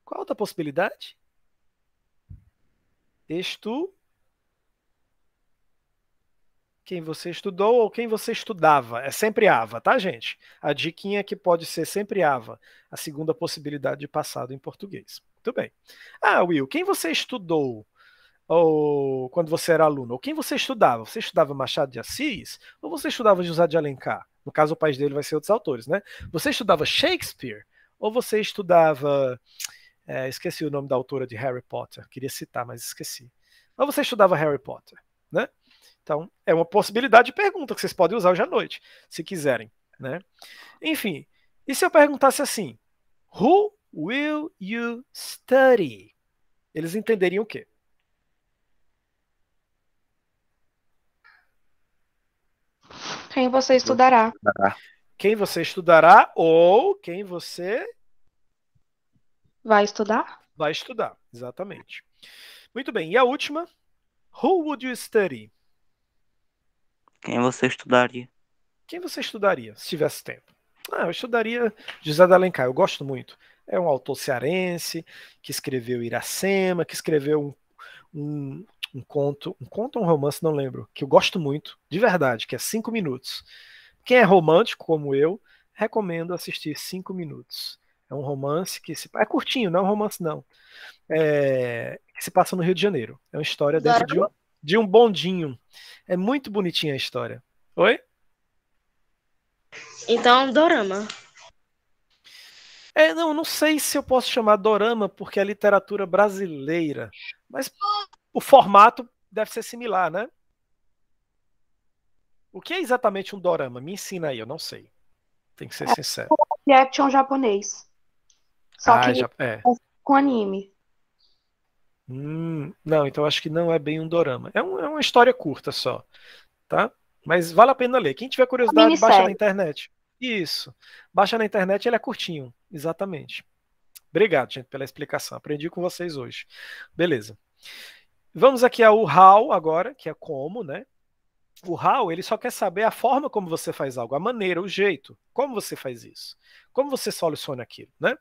Qual outra possibilidade? Estu. Quem você estudou ou quem você estudava. É sempre AVA, tá, gente? A diquinha é que pode ser sempre AVA, a segunda possibilidade de passado em português. Muito bem. Ah, Will, quem você estudou ou quando você era aluno? Ou quem você estudava? Você estudava Machado de Assis ou você estudava José de Alencar? no caso o país dele vai ser outros autores, né? Você estudava Shakespeare ou você estudava, é, esqueci o nome da autora de Harry Potter, queria citar, mas esqueci. Ou você estudava Harry Potter, né? Então é uma possibilidade de pergunta que vocês podem usar hoje à noite, se quiserem, né? Enfim, e se eu perguntasse assim, Who will you study? Eles entenderiam o quê? quem você estudará. Quem você estudará ou quem você vai estudar? Vai estudar, exatamente. Muito bem. E a última? Who would you study? Quem você estudaria? Quem você estudaria, se tivesse tempo? Ah, eu estudaria José de Alencar, eu gosto muito. É um autor cearense que escreveu Iracema, que escreveu um, um um conto, um conto ou um romance, não lembro, que eu gosto muito, de verdade, que é Cinco Minutos. Quem é romântico como eu, recomendo assistir Cinco Minutos. É um romance que se é curtinho, não é um romance não, é... que se passa no Rio de Janeiro. É uma história dentro de um, de um bondinho. É muito bonitinha a história. Oi? Então, é dorama. É, não, não sei se eu posso chamar dorama porque é literatura brasileira, mas o formato deve ser similar, né? O que é exatamente um dorama? Me ensina aí, eu não sei. Tem que ser é sincero. Um japonês. Só ah, que é já, é. com anime. Hum, não, então acho que não é bem um dorama. É, um, é, uma história curta só, tá? Mas vale a pena ler. Quem tiver curiosidade, baixa na internet. Isso. Baixa na internet, ele é curtinho, exatamente. Obrigado, gente, pela explicação. Aprendi com vocês hoje. Beleza. Vamos aqui ao how agora, que é como, né? O how, ele só quer saber a forma como você faz algo, a maneira, o jeito, como você faz isso, como você soluciona aquilo, né?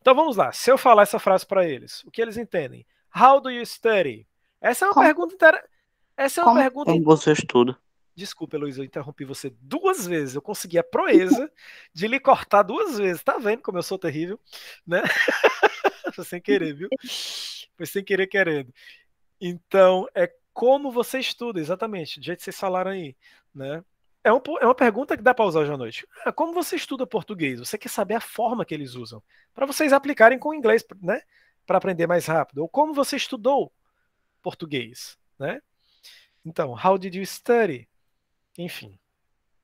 Então vamos lá, se eu falar essa frase para eles, o que eles entendem? How do you study? Essa é uma como? pergunta inter... Essa é uma como? pergunta Como você estuda? Desculpa, Luiz, eu interrompi você duas vezes. Eu consegui a proeza de lhe cortar duas vezes. Tá vendo como eu sou terrível, né? Foi sem querer, viu? Foi sem querer querendo. Então, é como você estuda, exatamente, do jeito que vocês falaram aí, né? É, um, é uma pergunta que dá para usar hoje à noite. Ah, como você estuda português? Você quer saber a forma que eles usam, para vocês aplicarem com o inglês, né? Para aprender mais rápido. Ou como você estudou português, né? Então, how did you study? Enfim.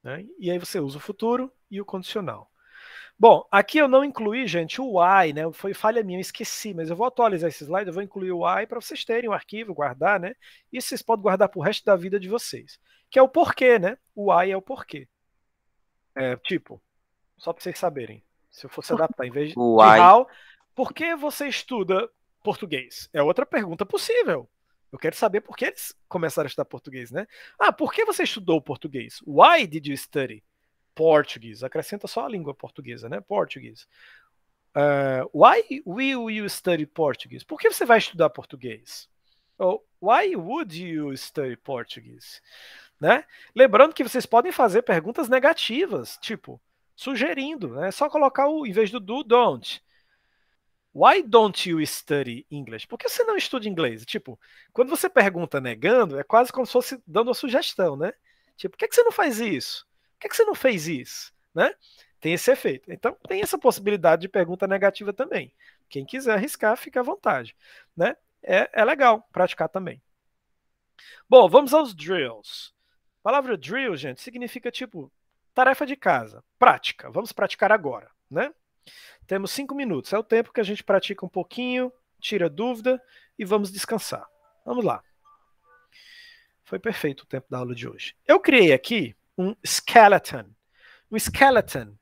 Né? E aí você usa o futuro e o condicional. Bom, aqui eu não incluí, gente, o Y, né? Foi falha minha, eu esqueci, mas eu vou atualizar esse slide, eu vou incluir o Y para vocês terem o um arquivo, guardar, né? E vocês podem guardar para o resto da vida de vocês. Que é o porquê, né? O Y é o porquê. É, tipo, só para vocês saberem. Se eu fosse adaptar, em vez de how, por que você estuda português? É outra pergunta possível. Eu quero saber por que eles começaram a estudar português, né? Ah, por que você estudou português? Why did you study? Portuguese. Acrescenta só a língua portuguesa, né? Portuguese. Uh, why will you study Portuguese? Por que você vai estudar português? Oh, why would you study Portuguese? Né? Lembrando que vocês podem fazer perguntas negativas, tipo, sugerindo, né? É só colocar o, em vez do do, don't. Why don't you study English? Por que você não estuda inglês? Tipo, quando você pergunta negando, é quase como se fosse dando uma sugestão, né? Tipo, por que, que você não faz isso? Por que, que você não fez isso? Né? Tem esse efeito. Então, tem essa possibilidade de pergunta negativa também. Quem quiser arriscar, fica à vontade. Né? É, é legal praticar também. Bom, vamos aos drills. A palavra drill, gente, significa tipo tarefa de casa, prática. Vamos praticar agora, né? Temos cinco minutos. É o tempo que a gente pratica um pouquinho, tira dúvida e vamos descansar. Vamos lá. Foi perfeito o tempo da aula de hoje. Eu criei aqui um skeleton. Um skeleton.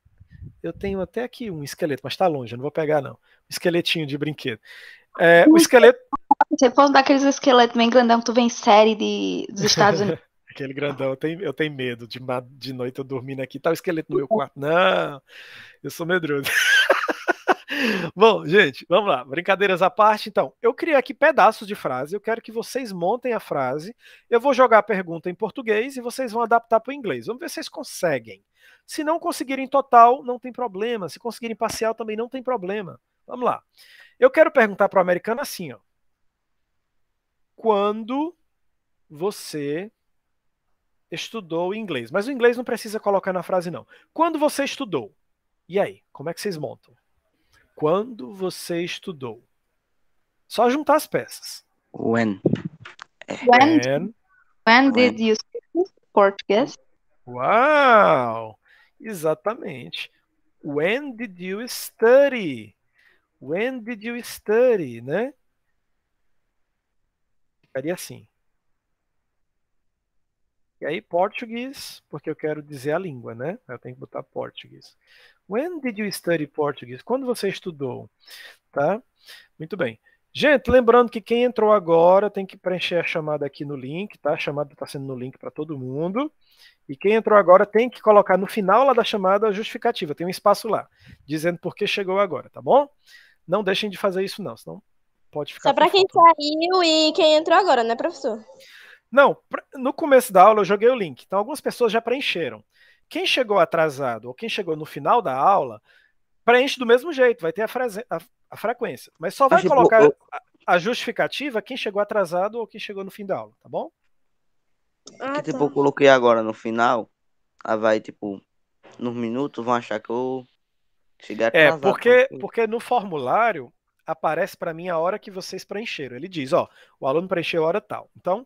Eu tenho até aqui um esqueleto, mas está longe, eu não vou pegar, não. Um esqueletinho de brinquedo. É, o esqueleto. Você pode tá dar aqueles esqueletos bem grandão que tu vê em série de, dos Estados Unidos. Aquele grandão, eu tenho, eu tenho medo de, de noite eu dormindo aqui, tá o esqueleto no meu quarto. Não, eu sou medroso. Bom, gente, vamos lá. Brincadeiras à parte, então. Eu criei aqui pedaços de frase. Eu quero que vocês montem a frase. Eu vou jogar a pergunta em português e vocês vão adaptar para o inglês. Vamos ver se vocês conseguem. Se não conseguirem total, não tem problema. Se conseguirem parcial, também não tem problema. Vamos lá. Eu quero perguntar para o americano assim, ó. Quando você estudou inglês? Mas o inglês não precisa colocar na frase, não. Quando você estudou? E aí, como é que vocês montam? Quando você estudou? Só juntar as peças. When. When, when, when did you speak Portuguese? Uau! Exatamente. When did you study? When did you study, né? Ficaria assim. E aí, português, porque eu quero dizer a língua, né? Eu tenho que botar português. When did you study Portuguese? Quando você estudou? Tá? Muito bem. Gente, lembrando que quem entrou agora tem que preencher a chamada aqui no link, tá? A chamada está sendo no link para todo mundo. E quem entrou agora tem que colocar no final lá da chamada a justificativa, tem um espaço lá, dizendo por que chegou agora, tá bom? Não deixem de fazer isso não, senão pode ficar... Só para quem saiu e quem entrou agora, né, professor? Não, no começo da aula eu joguei o link, então algumas pessoas já preencheram. Quem chegou atrasado ou quem chegou no final da aula, preenche do mesmo jeito, vai ter a, a, a frequência. Mas só vai tipo, colocar a, justificativa quem chegou atrasado ou quem chegou no fim da aula, tá bom? Ah, que, tipo, tá. eu coloquei agora no final, a vai, tipo, nos minutos vão achar que eu cheguei é, atrasado. É, porque, porque no formulário aparece para mim a hora que vocês preencheram. Ele diz, ó, o aluno preencheu a hora tal. Então,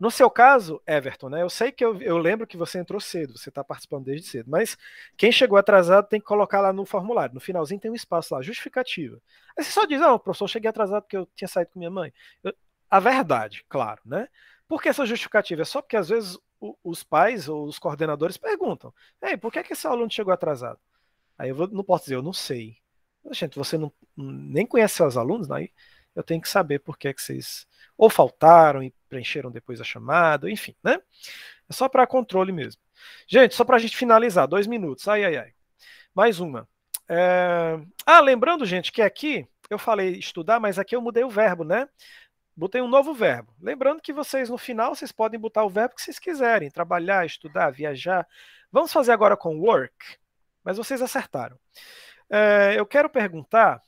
no seu caso, Everton, né? Eu sei que eu, eu lembro que você entrou cedo, você está participando desde cedo, mas quem chegou atrasado tem que colocar lá no formulário. No finalzinho tem um espaço lá, justificativa. Aí você só diz, ah, professor, cheguei atrasado porque eu tinha saído com minha mãe. Eu, a verdade, claro, né? Por que essa justificativa? É só porque às vezes o, os pais ou os coordenadores perguntam: Ei, por que, é que esse aluno chegou atrasado? Aí eu vou, não posso dizer, eu não sei. Gente, você não, nem conhece seus alunos, né? eu tenho que saber por que, é que vocês ou faltaram e preencheram depois a chamada, enfim, né? É só para controle mesmo. Gente, só para a gente finalizar, dois minutos. Ai, ai, ai. Mais uma. É... Ah, lembrando, gente, que aqui eu falei estudar, mas aqui eu mudei o verbo, né? Botei um novo verbo. Lembrando que vocês, no final, vocês podem botar o verbo que vocês quiserem. Trabalhar, estudar, viajar. Vamos fazer agora com work. Mas vocês acertaram. É... eu quero perguntar.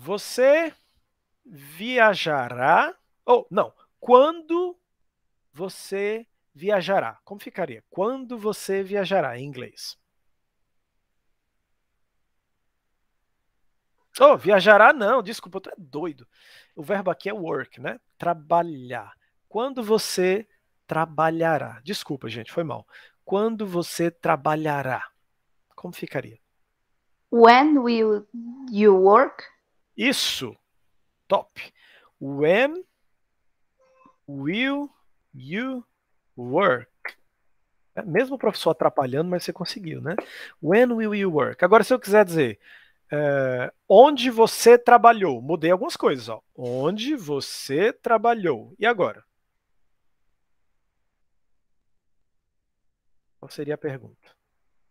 Você viajará. Ou, não. Quando você viajará. Como ficaria? Quando você viajará em inglês? Oh, viajará não, desculpa, tu é doido. O verbo aqui é work, né? Trabalhar. Quando você trabalhará. Desculpa, gente, foi mal. Quando você trabalhará. Como ficaria? When will you work? Isso, top. When will you work? É mesmo o professor atrapalhando, mas você conseguiu, né? When will you work? Agora, se eu quiser dizer é, onde você trabalhou, mudei algumas coisas, ó. Onde você trabalhou. E agora? Qual seria a pergunta?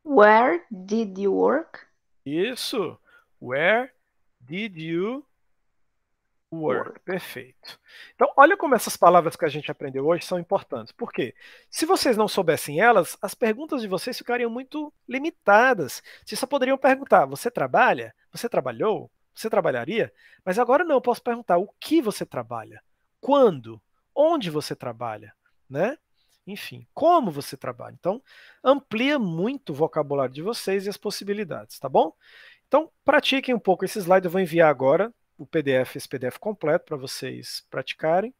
Where did you work? Isso. Where did you Work. Perfeito. Então, olha como essas palavras que a gente aprendeu hoje são importantes. Por quê? Se vocês não soubessem elas, as perguntas de vocês ficariam muito limitadas. Vocês só poderiam perguntar: você trabalha? Você trabalhou? Você trabalharia? Mas agora não, eu posso perguntar: o que você trabalha? Quando? Onde você trabalha? Né? Enfim, como você trabalha. Então, amplia muito o vocabulário de vocês e as possibilidades, tá bom? Então, pratiquem um pouco esse slide, eu vou enviar agora o PDF, esse PDF completo para vocês praticarem.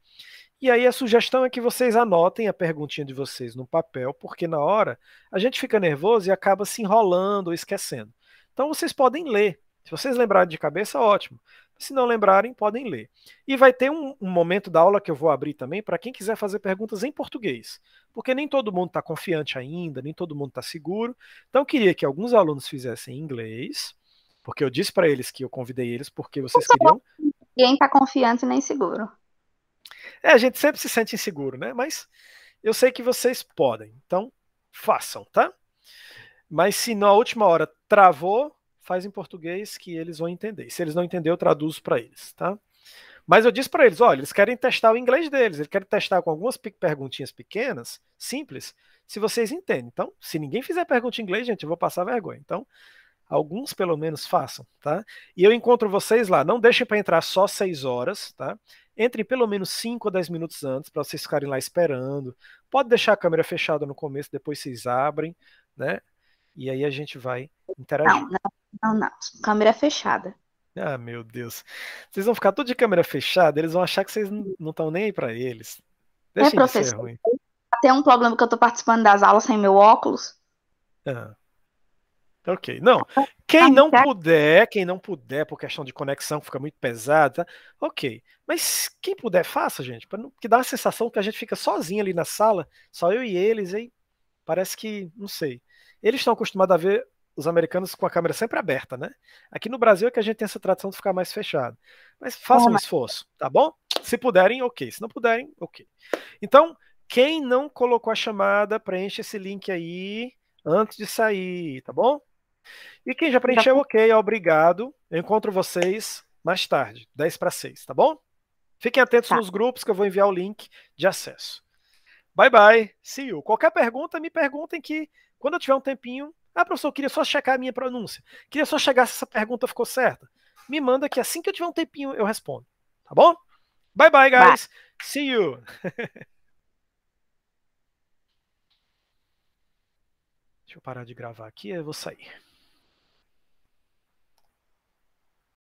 E aí a sugestão é que vocês anotem a perguntinha de vocês no papel, porque na hora a gente fica nervoso e acaba se enrolando ou esquecendo. Então vocês podem ler. Se vocês lembrarem de cabeça, ótimo. Se não lembrarem, podem ler. E vai ter um, um momento da aula que eu vou abrir também para quem quiser fazer perguntas em português, porque nem todo mundo está confiante ainda, nem todo mundo está seguro. Então, eu queria que alguns alunos fizessem em inglês, porque eu disse para eles que eu convidei eles porque vocês queriam. Ninguém tá confiante nem seguro. É, a gente sempre se sente inseguro, né? Mas eu sei que vocês podem. Então, façam, tá? Mas se na última hora travou, faz em português que eles vão entender. Se eles não entenderem, eu traduzo para eles, tá? Mas eu disse para eles, olha, eles querem testar o inglês deles, eles querem testar com algumas perguntinhas pequenas, simples, se vocês entendem. Então, se ninguém fizer pergunta em inglês, gente, eu vou passar vergonha. Então, alguns pelo menos façam, tá? E eu encontro vocês lá. Não deixem para entrar só 6 horas, tá? Entrem pelo menos 5 ou 10 minutos antes para vocês ficarem lá esperando. Pode deixar a câmera fechada no começo, depois vocês abrem, né? E aí a gente vai interagir. Não, não, não, não. Câmera fechada. Ah, meu Deus. Vocês vão ficar tudo de câmera fechada, eles vão achar que vocês não estão nem aí para eles. Deixa é, professor. Até um problema que eu estou participando das aulas sem meu óculos. Ah. Tá ok. Não. Quem tá não puder, quem não puder, por questão de conexão, fica muito pesada, ok. Mas quem puder, faça, gente. Pra não, que dá a sensação que a gente fica sozinho ali na sala, só eu e eles, aí parece que, não sei. Eles estão acostumados a ver os americanos com a câmera sempre aberta, né? Aqui no Brasil é que a gente tem essa tradição de ficar mais fechado. Mas façam é, um esforço, tá bom? Se puderem, ok. Se não puderem, ok. Então, quem não colocou a chamada, preenche esse link aí antes de sair, tá bom? E quem já preencheu, ok, obrigado. Eu encontro vocês mais tarde, 10 para 6, tá bom? Fiquem atentos tá. nos grupos que eu vou enviar o link de acesso. Bye bye, see you. Qualquer pergunta, me perguntem que quando eu tiver um tempinho. Ah, professor, eu queria só checar a minha pronúncia. Queria só chegar se essa pergunta ficou certa. Me manda que assim que eu tiver um tempinho eu respondo, tá bom? Bye bye, guys. Bye. See you. Deixa eu parar de gravar aqui, eu vou sair.